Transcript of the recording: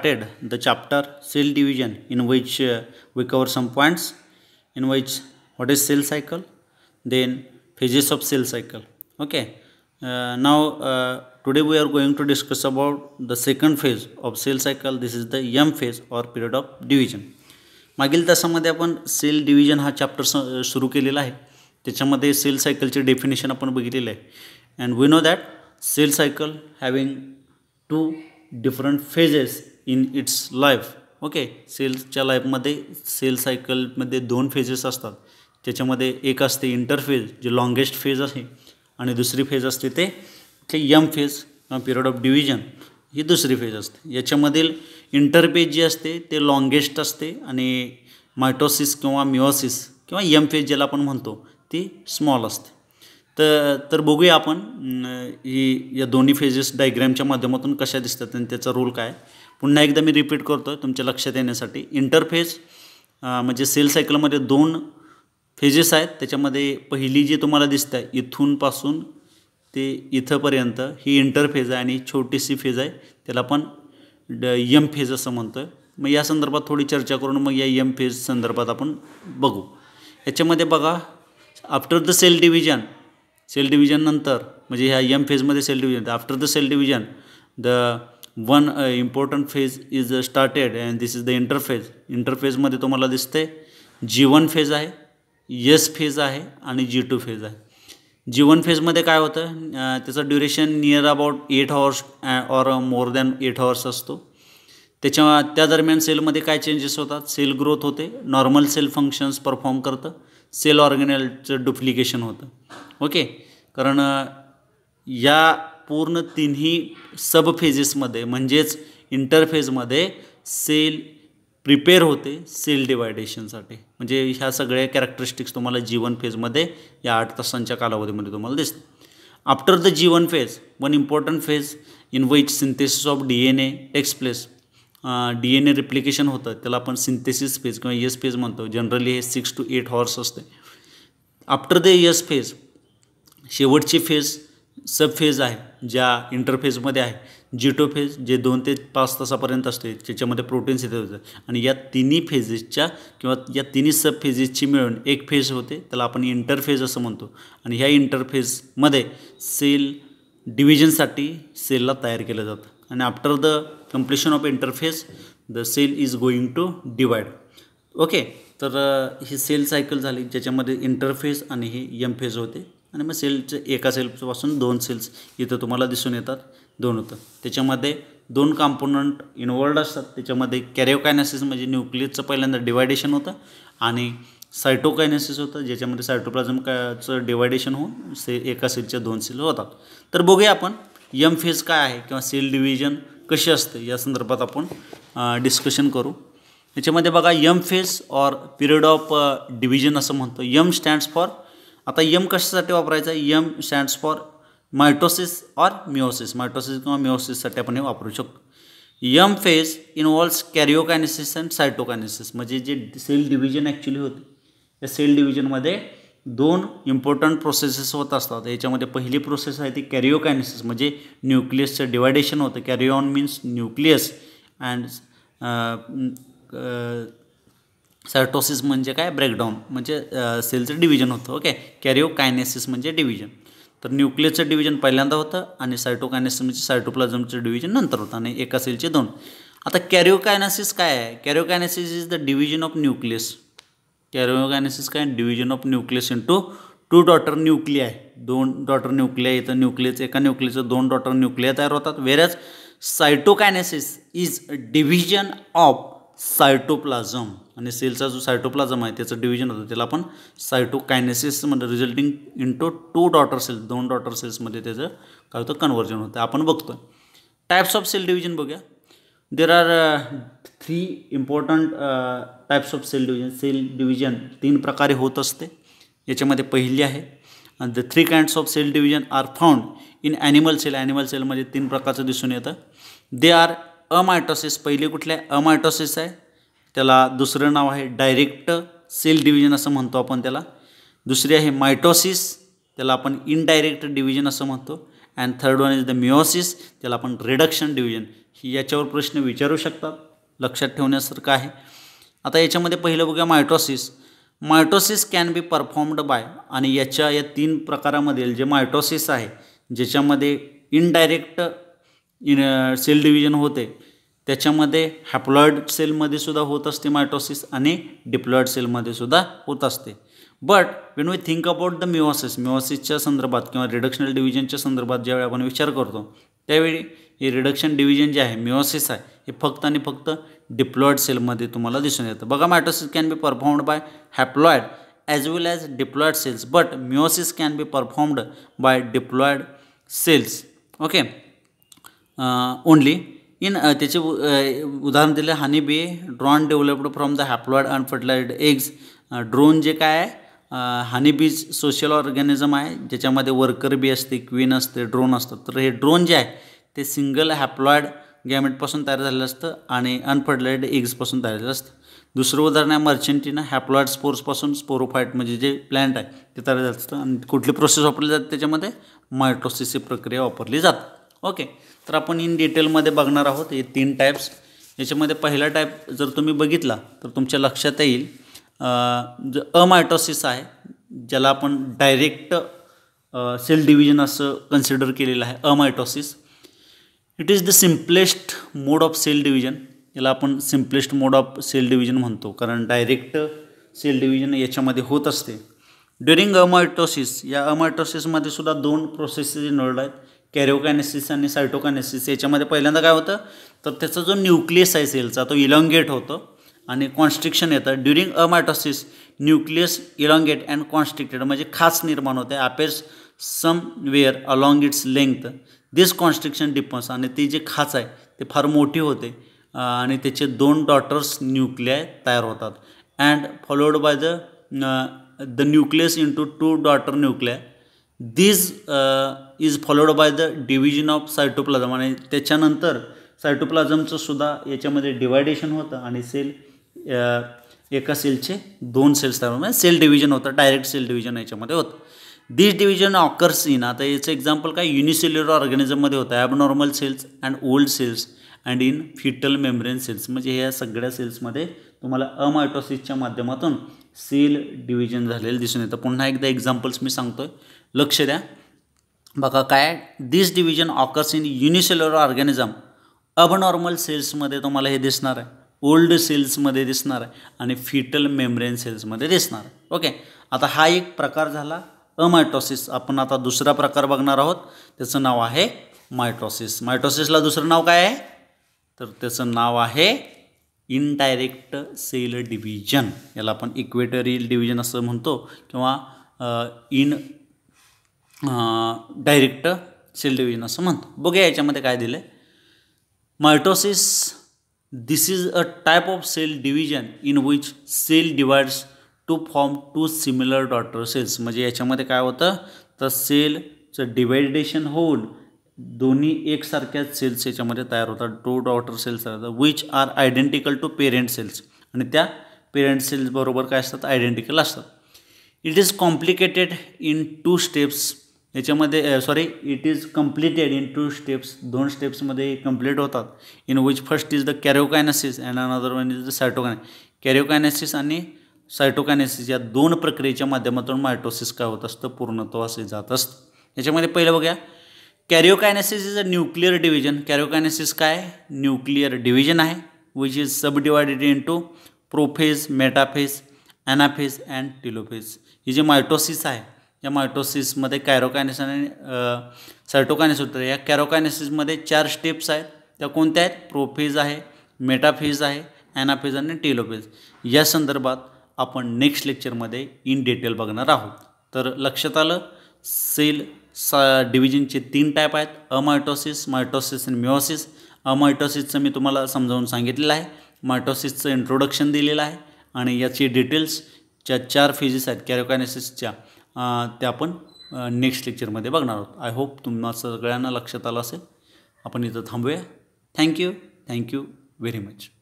started the chapter cell division in which uh, we cover some points in which what is cell cycle then phases of cell cycle okay uh, now uh, today we are going to discuss about the second phase of cell cycle this is the m phase or period of division मागील तासामध्ये आपण sale division हा chapter सुरू केलेला आहे त्याच्यामध्ये sale सायकलचे definition आपण बघितलेलं आहे and we know that cell cycle having two different phases in its life okay सेल्सच्या लाईफमध्ये सेल सायकलमध्ये दोन फेजेस असतात त्याच्यामध्ये एक असते इंटरफेज जे लॉंगेस्ट फेज आहे आणि दुसरी फेज असते ते M phase period of division ही दुसरी फेज असते याच्यामधील इंटरफेज जी असते ते लॉंगेस्ट असते आणि मायटोसिस किंवा मिओसिस किंवा यम फेज ज्याला आपण म्हणतो ती स्मॉल असते तर तर बघूया आपण ही या दोन्ही फेजेस डायग्रॅमच्या माध्यमातून कशा दिसतात आणि त्याचा रोल काय पुन्हा एकदा मी रिपीट करतो आहे तुमच्या लक्षात येण्यासाठी इंटरफेज म्हणजे सेल सायकलमध्ये दोन फेजेस आहेत त्याच्यामध्ये पहिली जी तुम्हाला दिसत आहे इथूनपासून ते इथंपर्यंत ही इंटरफेज आहे आणि छोटीशी फेज आहे त्याला आपण ड यम फेज असं म्हणतो आहे मग या संदर्भात थोडी चर्चा करून मग या यम फेज संदर्भात आपण बघू याच्यामध्ये बघा after the cell division cell डिव्हिजननंतर म्हणजे ह्या यम फेजमध्ये cell division after the cell division the one important phase is started and this is the interphase इंटरफेजमध्ये तुम्हाला दिसते जी वन फेज आहे यस फेज आहे आणि जी टू फेज आहे जी वन फेजमध्ये काय होतं त्याचं duration near about eight hours or more than eight hours असतो त्याच्या त्या दरम्यान सेलमध्ये काय चेंजेस होतात सेल ग्रोथ होते नॉर्मल सेल फंक्शन्स परफॉर्म करतं सेल ऑर्गॅनलचं डुप्लिकेशन होतं ओके कारण या पूर्ण तिन्ही सब फेजेसमध्ये म्हणजेच इंटरफेजमध्ये सेल प्रिपेअर होते सेल डिवायडेशनसाठी म्हणजे ह्या सगळ्या कॅरेक्टरिस्टिक्स तुम्हाला जीवन फेजमध्ये या आठ तासांच्या कालावधीमध्ये तुम्हाला दिसते after the G one phase one important phase in which synthesis of D N A takes place D N A replication होतं त्याला आपण सिंथेसिस फेज किंवा यस फेज म्हणतो जनरली हे सिक्स टू एट हॉर्स असते आफ्टर द यस फेज शेवटची phase sub phase आहे ज्या इंटरफेजमध्ये आहे फेज जे दोन ते पाच तासापर्यंत असते त्याच्यामध्ये प्रोटीन्स येत होतं आणि या तिन्ही फेजेसच्या किंवा या तिन्ही सब फेजेसची मिळून एक फेज होते त्याला आपण इंटरफेज असं म्हणतो आणि ह्या इंटरफेजमध्ये सेल डिव्हिजनसाठी सेलला तयार केलं जातं आणि after the completion of interphase the cell is going to divide okay तर ही सेल सायकल झाली ज्याच्यामध्ये इंटरफेस आणि हे यम फेज होते आणि मग सेलचं एका सेलपासून दोन सेल्स इथं तुम्हाला दिसून येतात दोन होतं त्याच्यामध्ये दोन कॉम्पोनंट इन्वॉल्ड असतात त्याच्यामध्ये कॅरिओकायनासिस म्हणजे न्यूक्लियसचं पहिल्यांदा डिवायडेशन होतं आणि सायटोकायनेसिस होतं ज्याच्यामध्ये सायटोप्लाझम कायचं डिवायडेशन होऊन से एका सेलच्या दोन सेल होतात तर बघूया आपण यम फेज काय आहे किंवा सेल डिव्हिजन कशी असते या संदर्भात आपण डिस्कशन करू याच्यामध्ये बघा M phase or period of division असं म्हणतो यम स्टँड्स फॉर आता यम कशासाठी वापरायचं M stands for mitosis or meiosis mitosis किंवा मिओसिससाठी आपण हे वापरू शकतो M phase involves karyokinesis and cytokinesis म्हणजे जे सेल डिव्हिजन ॲक्च्युली होते त्या सेल डिव्हिजनमध्ये दोन इम्पॉर्टंट प्रोसेसेस होत असतात याच्यामध्ये पहिली प्रोसेस आहे ती कॅरिओकायनेसिस म्हणजे न्यूक्लियसचं डिवायडेशन होतं karyon means nucleus and cytosis म्हणजे काय ब्रेकडाऊन म्हणजे सेलचं डिव्हिजन होतं ओके कॅरिओ कायनेसिस म्हणजे डिव्हिजन तर न्यूक्लियसचं डिव्हिजन पहिल्यांदा होतं आणि सायटोकायनेसिस म्हणजे सायटोप्लाझमचं डिव्हिजन नंतर होतं आणि एका सेलचे दोन आता कॅरिओकायनासिस काय आहे karyokinesis is the division of nucleus karyokinesis काय division of nucleus into two daughter nuclei आहे दोन डॉटर न्यूक्लिया इथं न्यूक्लियस एका न्यूक्लियसचं दोन डॉटर न्यूक्लिया तयार होतात whereas cytokinesis is division of cytoplasm आणि सेलचा जो सायटोप्लाझम आहे त्याचं डिव्हिजन होतं त्याला आपण सायटोकायनेसिसमध्ये resulting into two daughter cells दोन डॉटर सेल्समध्ये त्याचं काय होतं कन्वर्जन होतं आपण बघतो टाईप्स ऑफ सेल डिव्हिजन बघूया there are three important types of cell division cell division तीन प्रकारे होत असते याच्यामध्ये पहिली आहे the three kinds of cell division are found in animal cell animal सेलमध्ये तीन प्रकारचं दिसून येतं दे आर अमायटॉसिस पहिले कुठले अमायटॉसिस आहे त्याला दुसरं नाव आहे डायरेक्ट सेल डिव्हिजन असं म्हणतो आपण त्याला दुसरी आहे मायटॉसिस त्याला आपण इनडायरेक्ट डिव्हिजन असं म्हणतो and third one is the meiosis त्याला आपण रिडक्शन डिव्हिजन ही याच्यावर प्रश्न विचारू शकतात लक्षात ठेवण्यासारखं आहे आता याच्यामध्ये पहिलं बघूया mitosis mitosis can be performed by आणि याच्या या तीन प्रकारामधील जे मायटॉसिस आहे ज्याच्यामध्ये इनडायरेक्ट इन सेल डिव्हिजन होते त्याच्यामध्ये हॅप्लॉइड सेलमध्ये सुद्धा होत असते मायटोसिस आणि डिप्लॉइड सेलमध्ये सुद्धा होत असते but when we think about the meiosis मिओसिसच्या संदर्भात किंवा रिडक्शनल डिव्हिजनच्या संदर्भात ज्यावेळी आपण विचार करतो त्यावेळी हे रिडक्शन डिव्हिजन जे आहे मिओसिस आहे हे फक्त आणि फक्त डिप्लॉइड सेलमध्ये तुम्हाला दिसून येतं बघा mitosis can be performed by haploid as well as diploid cells but meiosis can be performed by diploid cells okay only in त्याचे उदाहरण दिले honey bee drone developed from the haploid unfertilized eggs drone जे काय आहे honeybees social organism आहे ज्याच्यामध्ये worker bee असते queen असते ड्रोन असतात तर हे ड्रोन जे आहे ते सिंगल हॅप्लॉइड गॅमेटपासून तयार झालेलं असतं आणि अनफर्टिलाइड एग्जपासून तयार झालं असतं दुसरं उदाहरण आहे मर्चंटिना हॅप्लॉइड स्पोर्सपासून स्पोरोफाईट म्हणजे जे प्लॅन्ट आहे ते तयार झालं असतं आणि कुठली प्रोसेस वापरली जाते त्याच्यामध्ये मायट्रोसिसची प्रक्रिया वापरली जाते ओके तर आपण इन डिटेलमध्ये बघणार आहोत हे तीन टाईप्स याच्यामध्ये पहिला टाईप जर तुम्ही बघितला तर तुमच्या लक्षात येईल जो अमायटोसिस आहे ज्याला आपण डायरेक्ट सेल डिव्हिजन असं कन्सिडर केलेलं आहे amitosis it is the simplest mode of cell division याला आपण simplest mode of cell division म्हणतो कारण डायरेक्ट सेल डिव्हिजन याच्यामध्ये होत असते ड्युरिंग अमायटोसिस या अमायटोसिसमध्ये सुद्धा दोन प्रोसेसेस इन्व्हॉल्ड आहेत कॅरिओकॅनेसिस आणि सायटोकॅनेसिस याच्यामध्ये पहिल्यांदा काय होतं तर त्याचा जो न्यूक्लियस आहे सेलचा तो इलॉंगेट होतो आणि कॉन्स्ट्रिक्शन येतं during amitosis nucleus elongate and constricted म्हणजे खास निर्माण होते appears somewhere along its length this constriction deepens आणि ती जी खाच आहे ते फार मोठी होते आणि त्याचे दोन डॉटर्स न्यूक्लिया तयार होतात and followed by the the nucleus into two daughter nuclei this is followed by the division of cytoplasm आणि त्याच्यानंतर सायटोप्लाझमचं सुद्धा याच्यामध्ये डिवायडेशन होतं आणि सेल uh, एका सेलचे दोन सेल्स तयार म्हणजे सेल डिव्हिजन होतं डायरेक्ट सेल डिव्हिजन याच्यामध्ये होतं दिस डिव्हिजन ऑकर्स इन आता याचं एक्झाम्पल काय युनिसेल्युलर ऑर्गॅनिझममध्ये होतं abnormal cells and old cells and in foetal membrane cells म्हणजे ह्या सगळ्या सेल्समध्ये तुम्हाला अमायटोसिसच्या माध्यमातून सेल डिव्हिजन झालेलं दिसून येतं पुन्हा एकदा एक्झाम्पल्स मी सांगतो आहे लक्ष द्या बघा काय this division occurs in unicellular organism abnormal सेल्समध्ये तुम्हाला हे दिसणार आहे ओल्ड सेल्समध्ये दिसणार आहे आणि फिटल मेम्ब्रेन सेल्समध्ये दिसणार आहे ओके आता हा एक प्रकार झाला अमायटॉसिस आपण आता दुसरा प्रकार बघणार आहोत त्याचं नाव आहे मायटॉसिस मायटॉसिसला दुसरं नाव काय आहे तर त्याचं नाव आहे इनडायरेक्ट सेल डिव्हिजन याला आपण इक्वेटरियल डिव्हिजन असं म्हणतो किंवा इन डायरेक्ट सेल डिव्हिजन असं म्हणतो बघूया याच्यामध्ये काय दिलं आहे mitosis this is a type of cell division in which cell divides to form two similar daughter cells म्हणजे याच्यामध्ये काय होतं तर सेलचं डिवायडेशन होऊन दोन्ही एकसारख्या सेल्स याच्यामध्ये तयार होतात टू डॉटर सेल्स तयार which are identical to parent cells आणि त्या पेरेंट सेल्सबरोबर काय असतात आयडेंटिकल असतात it is complicated in two steps याच्यामध्ये sorry it is completed in two steps दोन स्टेप्समध्ये कम्प्लीट होतात in which first is the karyokinesis and another one is the सायटोकाय कॅरिओकायनासिस आणि सायटोकायनासिस या दोन प्रक्रियेच्या माध्यमातून मायटोसिस काय होत असतं पूर्णत्व असे जात असतं याच्यामध्ये पहिलं बघूया karyokinesis is a nuclear division karyokinesis काय न्यूक्लिअर डिव्हिजन आहे which is subdivided in two prophase metaphase anaphase and telophase ही जी मायटोसिस आहे या मायटोसिसमध्ये कॅरोकायनेस आणि सर्टोकायनेस उतर या कॅरोकायनेसिसमध्ये चार स्टेप्स आहेत त्या कोणत्या आहेत प्रोफेज आहे मेटाफेज आहे ॲनाफेज आणि टेलोफेज या संदर्भात आपण नेक्स्ट लेक्चरमध्ये इन डिटेल बघणार आहोत तर लक्षात आलं सेल सा डिव्हिजनचे तीन टाईप आहेत अमायटोसिस मायटोसिस आणि म्युओसिस अमायटोसिसचं मी तुम्हाला समजावून सांगितलेलं आहे मायटोसिसचं इंट्रोडक्शन दिलेलं आहे आणि याची डिटेल्स ज्या चार फेजेस आहेत कॅरोकायनेसिसच्या ते आपण नेक्स्ट लेक्चरमध्ये बघणार आहोत आय होप तुम्हाला सगळ्यांना लक्षात आलं असेल आपण इथं थांबूया थँक्यू थँक्यू व्हेरी मच